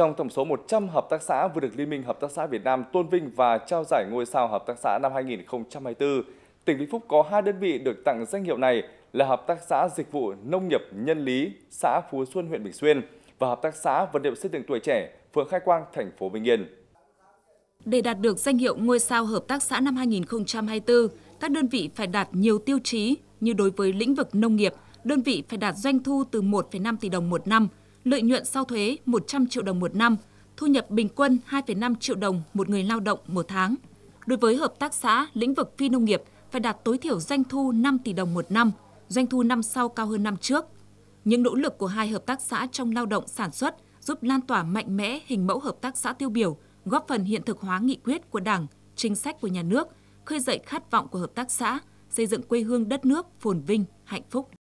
trong tổng số 100 hợp tác xã vừa được Liên minh Hợp tác xã Việt Nam tôn vinh và trao giải ngôi sao hợp tác xã năm 2024, tỉnh Vĩnh Phúc có hai đơn vị được tặng danh hiệu này là Hợp tác xã Dịch vụ Nông nghiệp Nhân Lý, xã Phú Xuân, huyện Bình Xuyên và Hợp tác xã Vật liệu xây dựng tuổi trẻ, phường Khai Quang, thành phố Bình Yên. Để đạt được danh hiệu ngôi sao hợp tác xã năm 2024, các đơn vị phải đạt nhiều tiêu chí như đối với lĩnh vực nông nghiệp, đơn vị phải đạt doanh thu từ 1,5 tỷ đồng một năm – lợi nhuận sau thuế 100 triệu đồng một năm, thu nhập bình quân 2,5 triệu đồng một người lao động một tháng. Đối với hợp tác xã, lĩnh vực phi nông nghiệp phải đạt tối thiểu doanh thu 5 tỷ đồng một năm, doanh thu năm sau cao hơn năm trước. Những nỗ lực của hai hợp tác xã trong lao động sản xuất giúp lan tỏa mạnh mẽ hình mẫu hợp tác xã tiêu biểu, góp phần hiện thực hóa nghị quyết của Đảng, chính sách của nhà nước, khơi dậy khát vọng của hợp tác xã, xây dựng quê hương đất nước phồn vinh, hạnh phúc.